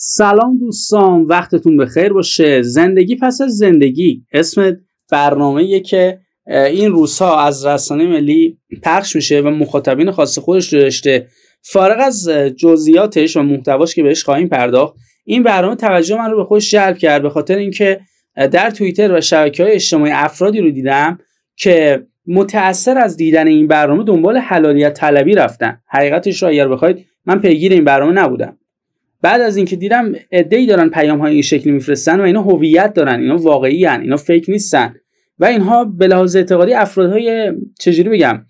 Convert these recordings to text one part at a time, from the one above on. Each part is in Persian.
سلام دوستان وقتتون بخیر باشه زندگی پس از زندگی اسم برنامه که این روزها از رسانه ملی پخش میشه و مخاطبین خاص خودش رو داشته فارغ از جزئیاتش و محتواش که بهش خواهیم پرداخت این برنامه توجه من رو به خودش جلب کرد به خاطر اینکه در توییتر و شبکه های اجتماعی افرادی رو دیدم که متاثر از دیدن این برنامه دنبال حلالیت طلبی رفتن حقیقتش رو اگر بخواید من پیگیر این برنامه نبودم بعد از اینکه دیدم عده‌ای دارن پیام های این شکلی میفرستن و اینا هویت دارن اینا واقعی هن. اینا فیک نیستن و اینها به لحاظ اعتقادی های چجوری بگم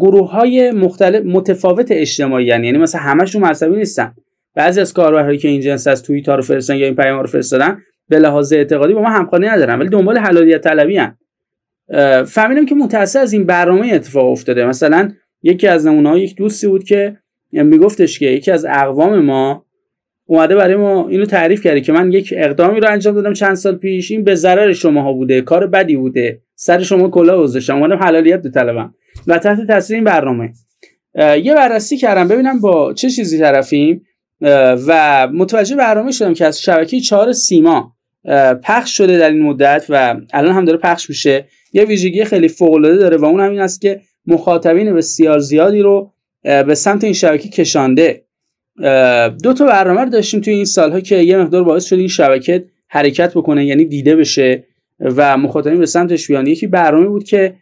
گروه های مختلف متفاوت اجتماعی هن. یعنی مثلا همشون مذهبی نیستن بعضی از کاربرهایی که این جنس از توییتر رو فرستن یا این پیام رو فرستادن به لحاظ اعتقادی با ما همخوانی ندارن ولی دنبال حلالیت طلبی هن. فهمیدم که متأثر از این برنامه اتفاق افتاده مثلا یکی از نمونه‌ها یک دوستی بود که میگفتش که یکی از اقوام ما اومده برای ما اینو تعریف کرده که من یک اقدامی رو انجام دادم چند سال پیش این به ضرر شماها بوده کار بدی بوده سر شما کلا گذاشتم اومدم حلالیت طلبم و تحت تاثیر این برنامه یه بررسی کردم ببینم با چه چیزی طرفیم و متوجه برنامه شدم که از شبکه چهار سیما پخش شده در این مدت و الان هم داره پخش میشه یه ویژگی خیلی فوق العاده داره و اون همین است که مخاطبین بسیار زیادی رو به سمت این شبکه کشانده دو تا برنامه داشتیم توی این سالها که یه مقدار باعث شد این شبکه حرکت بکنه یعنی دیده بشه و مخاطبین به سمتش بیان یکی برنامه بود که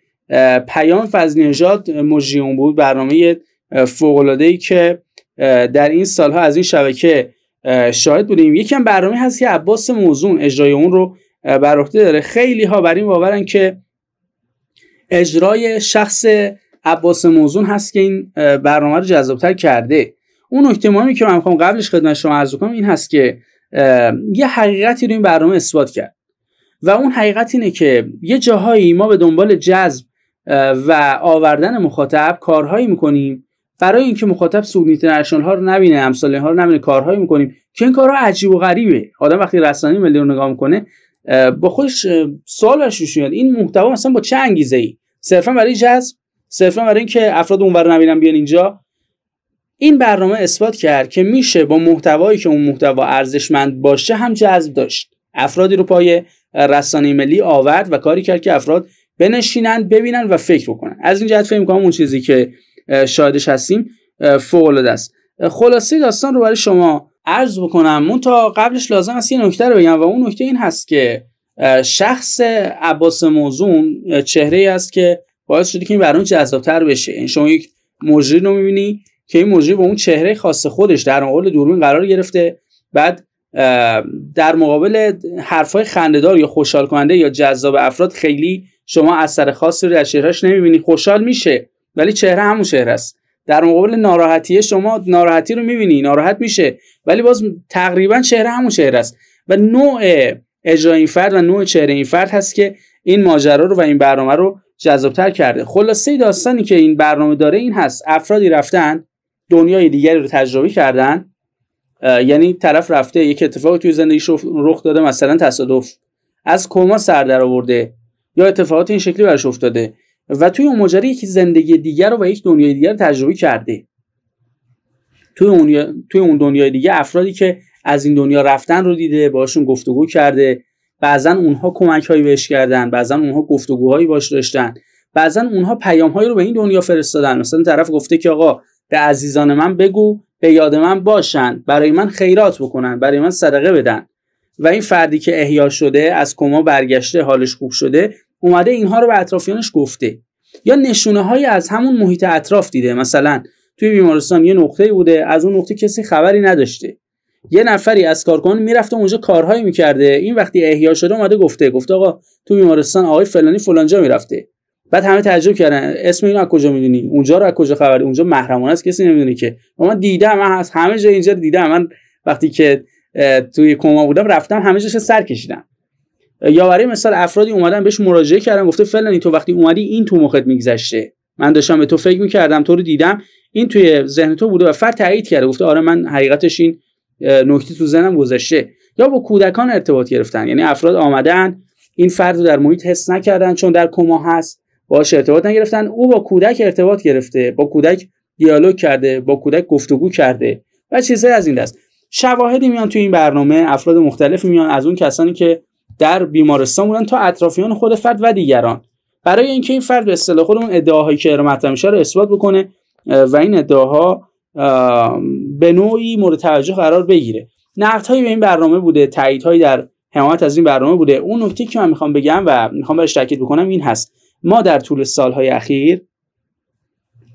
پیام فضل نژاد بود برنامه فوق العاده که در این سالها از این شبکه شاهد بودیم یکم برنامه هست که عباس موزون اجرای اون رو بر عهده داره خیلی ها بر این باورن که اجرای شخص عباس موزون هست که این برنامه رو جذابتر کرده اون نکته که من میخوام قبلش خدمت شما عرض کنم این هست که یه حقیقتی رو این برنامه اثبات کرد و اون حقیقت اینه که یه جاهایی ما به دنبال جذب و آوردن مخاطب کارهایی میکنیم برای اینکه مخاطب سوگنیت ها رو نبینه امثال ها رو نبینه کارهایی میکنیم که این کارها عجیب و غریبه آدم وقتی رسانه ملی رو نگاه میکنه با خودش سوال میاد این محتوا مثلا با چه انگیزه ای صرفا برای جذب صرفا برای اینکه افراد اونور نبینن بیان اینجا این برنامه اثبات کرد که میشه با محتوایی که اون محتوا ارزشمند باشه هم جذب داشت افرادی رو پای رسانه ملی آورد و کاری کرد که افراد بنشینند ببینن و فکر بکنن از این جهت فکر میکنم اون چیزی که شاهدش هستیم فوق است خلاصه داستان رو برای شما عرض بکنم من تا قبلش لازم است یه نکته رو بگم و اون نکته این هست که شخص عباس موزون چهره ای است که باعث شده که این برنامه جذابتر بشه این یعنی شما یک مجری رو میبینی که این مجری با اون چهره خاص خودش در مقابل دوربین قرار گرفته بعد در مقابل حرفهای خندهدار یا خوشحال کننده یا جذاب افراد خیلی شما اثر خاصی رو در چهرهش نمیبینی خوشحال میشه ولی چهره همون چهره است در مقابل ناراحتی شما ناراحتی رو میبینی ناراحت میشه ولی باز تقریبا چهره همون چهره است و نوع اجرای این فرد و نوع چهره این فرد هست که این ماجرا رو و این برنامه رو جذابتر کرده خلاصه داستانی که این برنامه داره این هست افرادی رفتن دنیای دیگری رو تجربه کردن یعنی طرف رفته یک اتفاقی توی زندگیش رخ داده مثلا تصادف از کما سر در آورده یا اتفاقات این شکلی براش افتاده و توی اون مجری یک زندگی دیگر رو و یک دنیای دیگر رو تجربه کرده توی اون توی اون دنیای دیگه افرادی که از این دنیا رفتن رو دیده باشون گفتگو کرده بعضا اونها کمک هایی بهش کردن بعضا اونها گفتگوهایی باش داشتن بعضا اونها پیام رو به این دنیا فرستادن مثلا طرف گفته که آقا به عزیزان من بگو به یاد من باشند برای من خیرات بکنن برای من صدقه بدن و این فردی که احیا شده از کما برگشته حالش خوب شده اومده اینها رو به اطرافیانش گفته یا نشونه هایی از همون محیط اطراف دیده مثلا توی بیمارستان یه نقطه بوده از اون نقطه کسی خبری نداشته یه نفری از کارکن میرفته اونجا کارهایی میکرده این وقتی احیا شده اومده گفته گفته آقا تو بیمارستان آقای فلانی فلانجا میرفته بعد همه تعجب کردن اسم اینو از کجا میدونی اونجا رو از کجا خبری اونجا محرمانه است کسی نمیدونه که من دیدم من هست همه جا اینجا دیدم من وقتی که توی کما بودم رفتم همه جاش سر کشیدم یا برای مثال افرادی اومدن بهش مراجعه کردن گفته فلانی تو وقتی اومدی این تو مخت میگذشته من داشتم به تو فکر میکردم تو رو دیدم این توی ذهن تو بوده و فرد تایید کرده گفته آره من حقیقتش این نکته تو ذهنم گذشته یا با کودکان ارتباط گرفتن یعنی افراد آمدن این فرد رو در محیط حس نکردن چون در کما هست باش ارتباط نگرفتن او با کودک ارتباط گرفته با کودک دیالوگ کرده با کودک گفتگو کرده و چیزهای از این دست شواهدی میان تو این برنامه افراد مختلف میان از اون کسانی که در بیمارستان بودن تا اطرافیان خود فرد و دیگران برای اینکه این فرد به اصطلاح خودمون ادعاهایی که ارم رو اثبات بکنه و این ادعاها به نوعی مورد توجه قرار بگیره نقدهایی به این برنامه بوده تاییدهایی در حمایت از این برنامه بوده اون نکته که من میخوام بگم و میخوام بهش تاکید بکنم این هست ما در طول سالهای اخیر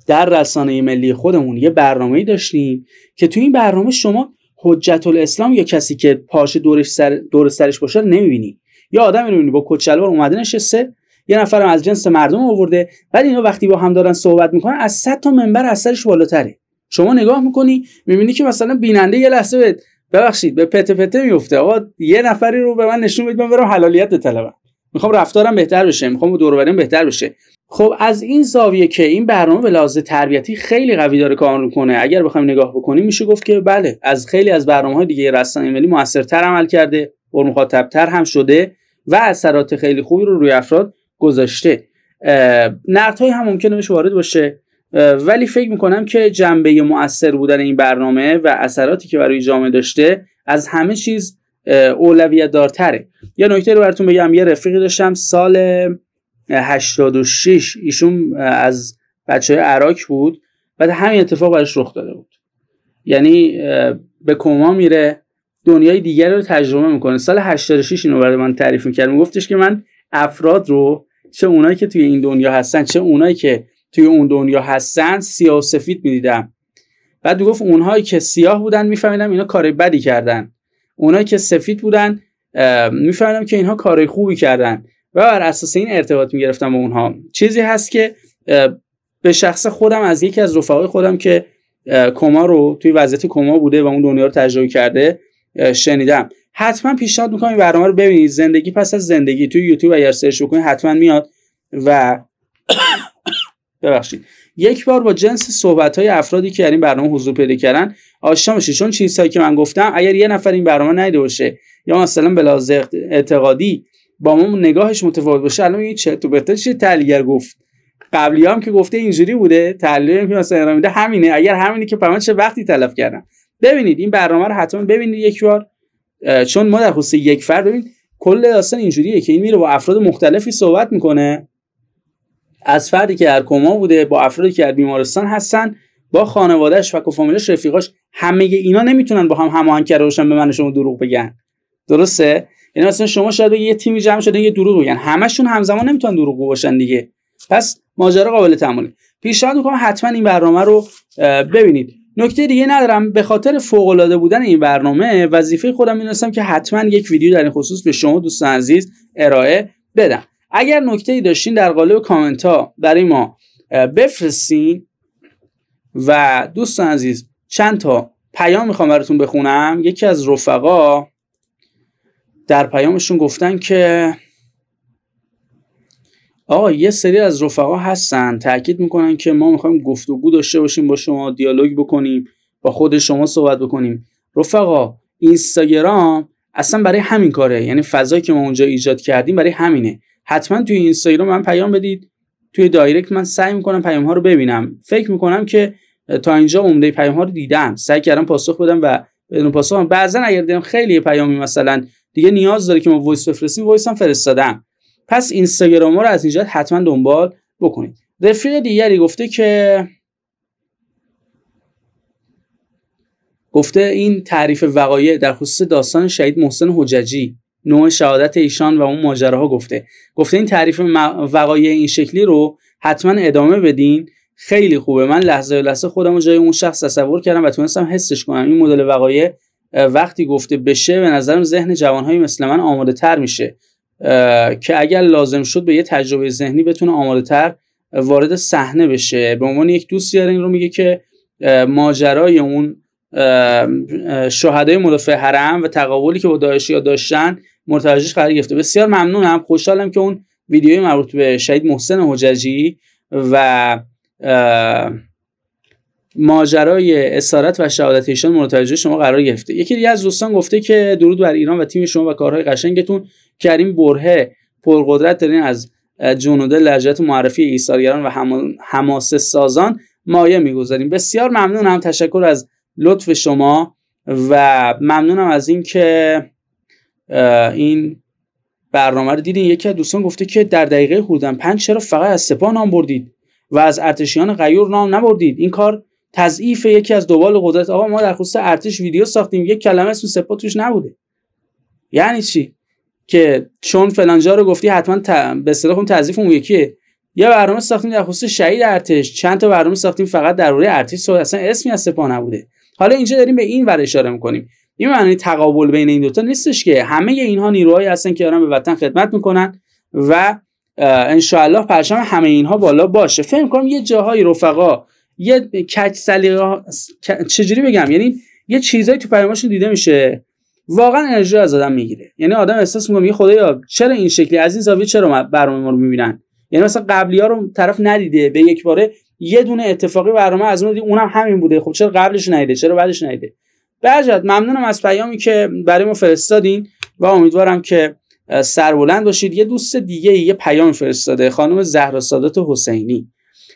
در رسانه ملی خودمون یه برنامه داشتیم که تو این برنامه شما حجت الاسلام یا کسی که پاش دورش سر دور سرش باشه رو نمیبینی یا آدمی رو با کچلوار اومده نشسته یه نفرم از جنس مردم آورده ولی اینا وقتی با هم دارن صحبت میکنن از 100 تا منبر از سرش بالاتره شما نگاه میکنی میبینی که مثلا بیننده یه لحظه ببخشید به پته پته میفته آقا یه نفری رو به من نشون بدید من برم حلالیت طلبم میخوام رفتارم بهتر بشه میخوام دور بهتر بشه خب از این زاویه که این برنامه به لحاظ تربیتی خیلی قوی داره کار میکنه اگر بخوایم نگاه بکنیم میشه گفت که بله از خیلی از برنامه های دیگه رسانه ملی موثرتر عمل کرده و مخاطبتر هم شده و اثرات خیلی خوبی رو روی افراد گذاشته نقدهایی هم ممکنه بهش وارد باشه ولی فکر میکنم که جنبه مؤثر بودن این برنامه و اثراتی که برای جامعه داشته از همه چیز اولویت دارتره یه نکته رو براتون بگم یه رفیقی داشتم سال 86 ایشون از بچه های عراق بود بعد همین اتفاق براش رخ داده بود یعنی به کما میره دنیای دیگر رو تجربه میکنه سال 86 اینو برای من تعریف میکرد میگفتش که من افراد رو چه اونایی که توی این دنیا هستن چه اونایی که توی اون دنیا هستن سیاه و سفید میدیدم بعد گفت اونهایی که سیاه بودن میفهمیدم اینا کار بدی کردن اونایی که سفید بودن میفهمیدم که اینها کار خوبی کردن و بر اساس این ارتباط میگرفتم با اونها چیزی هست که به شخص خودم از یکی از رفقای خودم که کما رو توی وضعیت کما بوده و اون دنیا رو تجربه کرده شنیدم حتما پیشنهاد میکنم این برنامه رو ببینید زندگی پس از زندگی توی یوتیوب اگر سرچ بکنید حتما میاد و ببخشید یک بار با جنس صحبت های افرادی که در این برنامه حضور پیدا کردن آشنا بشید چون چیزهایی که من گفتم اگر یه نفر این برنامه نیده باشه یا مثلا به لحاظ اعتقادی با ما نگاهش متفاوت باشه الان این چه تو بهتر چه تحلیلگر گفت قبلی هم که گفته اینجوری بوده تحلیلی که مثلا میده همینه اگر همینه که پرمان چه وقتی تلف کردم ببینید این برنامه رو حتما ببینید یک بار چون ما در خصوص یک فرد ببین کل داستان اینجوریه که این میره با افراد مختلفی صحبت میکنه از فردی که در کما بوده با افرادی که در بیمارستان هستن با خانوادهش و کوفامیلش رفیقاش همه اینا نمیتونن با هم هماهنگ کرده باشن به من شما دروغ بگن درسته یعنی مثلا شما شاید یه تیمی جمع شده یه دروغ بگن همشون همزمان نمیتونن دروغ باشن دیگه پس ماجرا قابل پیش پیشنهاد میکنم حتما این برنامه رو ببینید نکته دیگه ندارم به خاطر فوق العاده بودن این برنامه وظیفه خودم میدونستم که حتما یک ویدیو در این خصوص به شما دوستان عزیز ارائه بدم اگر نکته ای داشتین در قالب کامنت ها برای ما بفرستین و دوستان عزیز چند تا پیام میخوام براتون بخونم یکی از رفقا در پیامشون گفتن که آقا یه سری از رفقا هستن تاکید میکنن که ما میخوایم گفتگو داشته باشیم با شما دیالوگ بکنیم با خود شما صحبت بکنیم رفقا اینستاگرام اصلا برای همین کاره یعنی فضایی که ما اونجا ایجاد کردیم برای همینه حتما توی اینستاگرام من پیام بدید توی دایرکت من سعی میکنم پیام ها رو ببینم فکر میکنم که تا اینجا عمده پیام ها رو دیدم سعی کردم پاسخ بدم و بدون پاسخ بعضا اگر دیدم خیلی پیامی مثلا دیگه نیاز داره که ما وایس بفرستیم وایس هم فرستادم پس اینستاگرام رو از اینجا حتما دنبال بکنید رفیق دیگری گفته که گفته این تعریف وقایع در خصوص داستان شهید محسن حججی نوع شهادت ایشان و اون ماجراها گفته گفته این تعریف وقایع این شکلی رو حتما ادامه بدین خیلی خوبه من لحظه لحظه خودم رو جای اون شخص تصور کردم و تونستم حسش کنم این مدل وقایع وقتی گفته بشه به نظرم ذهن جوانهای مثل من آماده تر میشه که اگر لازم شد به یه تجربه ذهنی بتونه آماده تر وارد صحنه بشه به عنوان یک دوست این رو میگه که ماجرای اون شهدای مدافع حرم و تقابلی که با داعشی داشتن منتهجش قرار گرفته بسیار ممنونم خوشحالم که اون ویدیوی مربوط به شهید محسن حججی و ماجرای اسارت و شهادت ایشان شما قرار گرفته یکی دیگه از دوستان گفته که درود بر ایران و تیم شما و کارهای قشنگتون کریم برهه پرقدرت دارین از جنود لجت معرفی ایثارگران و حماسه سازان مایه میگذاریم بسیار ممنونم تشکر از لطف شما و ممنونم از اینکه این برنامه رو دیدین یکی از دوستان گفته که در دقیقه حدودن پنج چرا فقط از سپاه نام بردید و از ارتشیان غیور نام نبردید این کار تضعیف یکی از دوبال قدرت آقا ما در خصوص ارتش ویدیو ساختیم یک کلمه اسم سپاه توش نبوده یعنی چی که چون فلانجا رو گفتی حتما ت... به اصطلاح اون تضعیف اون یکیه یه برنامه ساختیم در خصوص شهید ارتش چند تا برنامه ساختیم فقط در روی ارتش اصلا اسمی از سپاه نبوده حالا اینجا داریم به این ور اشاره میکنیم این معنی تقابل بین این دوتا نیستش که همه اینها نیروهایی هستن که دارن به وطن خدمت میکنن و انشاءالله پرچم همه اینها بالا باشه فهم کنم یه جاهای رفقا یه کچ سلیقه چجوری بگم یعنی یه چیزایی تو پیامشون دیده میشه واقعا انرژی از آدم میگیره یعنی آدم احساس میکنه خدایا چرا این شکلی از این زاویه چرا برنامه ما رو میبینن یعنی مثلا قبلی ها رو طرف ندیده به یک باره یه دونه اتفاقی برنامه از اون دید. اونم همین بوده خب چرا قبلش ندیده چرا بعدش ندیده بجد ممنونم از پیامی که برای ما فرستادین و امیدوارم که سربلند باشید یه دوست دیگه یه پیام فرستاده خانم زهرا سادات حسینی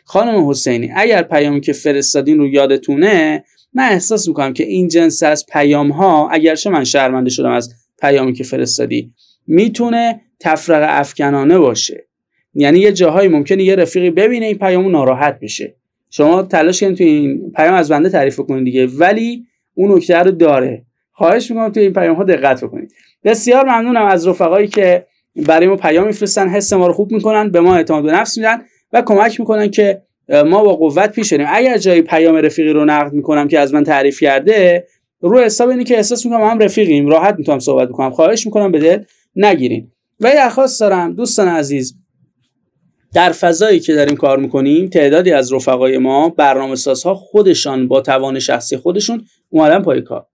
خانم حسینی اگر پیامی که فرستادین رو یادتونه من احساس میکنم که این جنس از پیام ها اگرچه من شرمنده شدم از پیامی که فرستادی میتونه تفرق افکنانه باشه یعنی یه جاهایی ممکنه یه رفیقی ببینه این پیامو ناراحت بشه شما تلاش کنید تو این پیام از بنده تعریف کنید دیگه ولی اون نکته رو داره خواهش میکنم توی این پیام ها دقت بکنید بسیار ممنونم از رفقایی که برای ما پیام میفرستن حس ما رو خوب میکنن به ما اعتماد به نفس میدن و کمک میکنن که ما با قوت پیش بریم اگر جایی پیام رفیقی رو نقد میکنم که از من تعریف کرده رو حساب اینه که احساس میکنم هم رفیقیم راحت میتونم صحبت بکنم خواهش میکنم به دل نگیرین و درخواست دارم دوستان عزیز در فضایی که داریم کار میکنیم تعدادی از رفقای ما برنامه سازها خودشان با توان شخصی خودشون اومدن پای کار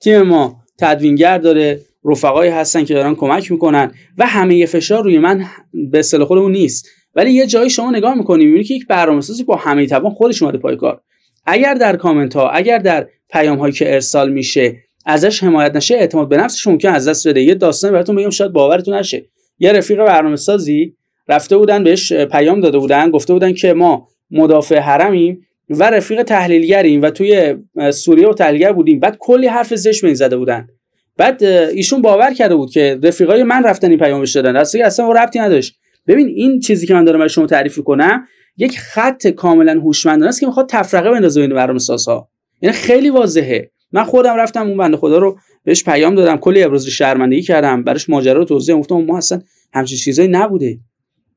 تیم ما تدوینگر داره رفقای هستن که دارن کمک میکنن و همه فشار روی من به اصطلاح خودمون نیست ولی یه جایی شما نگاه میکنیم میبینی که یک سازی با همه توان خودش اومده پای کار اگر در کامنت ها اگر در پیام هایی که ارسال میشه ازش حمایت نشه اعتماد به نفسش ممکن از دست بده یه داستان براتون بگم شاید باورتون نشه یه رفیق برنامه سازی رفته بودن بهش پیام داده بودن گفته بودن که ما مدافع حرمیم و رفیق تحلیلگریم و توی سوریه و تحلیلگر بودیم بعد کلی حرف زشت می زده بودن بعد ایشون باور کرده بود که رفیقای من رفتن این پیامش دادن اصلا اصلا ربطی نداشت ببین این چیزی که من دارم برای شما تعریف کنم یک خط کاملا هوشمندانه است که میخواد تفرقه بندازه بین برنامه سازها یعنی خیلی واضحه من خودم رفتم اون بنده خدا رو بهش پیام دادم کلی ابراز شرمندگی کردم براش ماجرا رو توضیح گفتم ما اصلا همچین چیزایی نبوده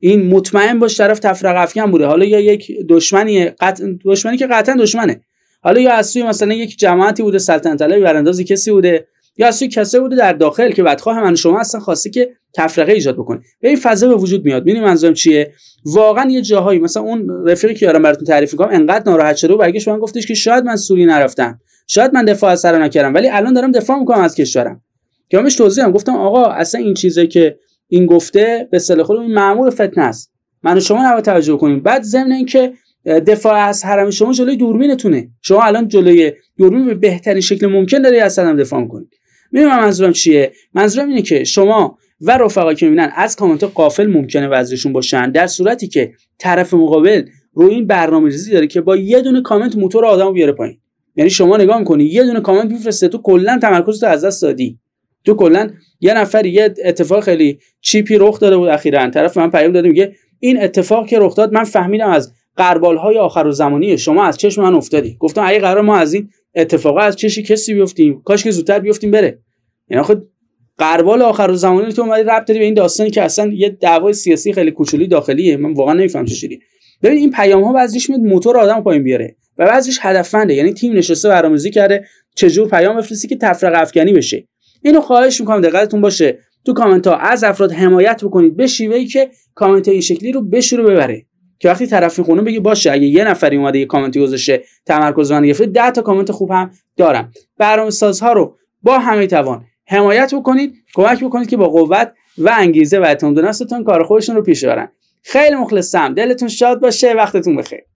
این مطمئن باش طرف تفرقه افکن بوده حالا یا یک دشمنی قط... دشمنی که قطعا دشمنه حالا یا از سوی مثلا یک جماعتی بوده سلطنت طلبی براندازی کسی بوده یا از سوی کسی بوده در داخل که بدخواه من شما اصلا خواسته که تفرقه ایجاد بکنه به این فضا به وجود میاد ببین منظورم چیه واقعا یه جاهایی مثلا اون رفیقی که یارم براتون تعریف میکنم انقدر ناراحت شده و برگشت من گفتش که شاید من سوری نرفتم شاید من دفاع از سر نکردم ولی الان دارم دفاع میکنم از کشورم که همش توضیح هم. گفتم آقا اصلا این چیزه که این گفته به صلاح خود این معمول فتنه است من شما نباید توجه کنیم بعد ضمن اینکه دفاع از حرم شما جلوی دوربینتونه شما الان جلوی دوربین به بهترین شکل ممکن داری از سلام دفاع میکنید میدونم منظورم چیه منظورم اینه که شما و رفقا که میبینن از کامنت قافل ممکنه وزنشون باشن در صورتی که طرف مقابل رو این برنامه ریزی داره که با یه دونه کامنت موتور آدمو بیاره پایین یعنی شما نگاه میکنی یه دونه کامنت میفرسته تو کلا تمرکز از دست دادی تو کلا یه نفر یه اتفاق خیلی چیپی رخ داده بود اخیرا طرف من پیام داده میگه این اتفاق که رخ داد من فهمیدم از قربال های آخر و زمانی شما از چشم من افتادی گفتم اگه قرار ما از این اتفاق از چشی کسی بیفتیم کاش که زودتر بیفتیم بره یعنی خود قربال آخر و زمانی تو اومدی ربط داری به این داستانی که اصلا یه دعوای سیاسی خیلی کوچولی داخلیه من واقعا نمیفهم چه شدی ببین این پیام ها بعضیش میاد موتور آدم پایین بیاره و بعضیش هدفنده یعنی تیم نشسته برنامه‌ریزی کرده چجور پیام بفرستی که تفرقه افکنی بشه اینو خواهش میکنم دقتتون باشه تو کامنت ها از افراد حمایت بکنید به شیوهی که کامنت این شکلی رو بشوره ببره که وقتی طرفی خونه بگه باشه اگه یه نفری اومده یه کامنتی گذاشته تمرکز من گرفته 10 تا کامنت خوب هم دارم برنامه سازها رو با همه توان حمایت بکنید کمک بکنید که با قوت و انگیزه و اعتماد به نفستون کار خودشون رو پیش ببرن خیلی مخلصم دلتون شاد باشه وقتتون بخیر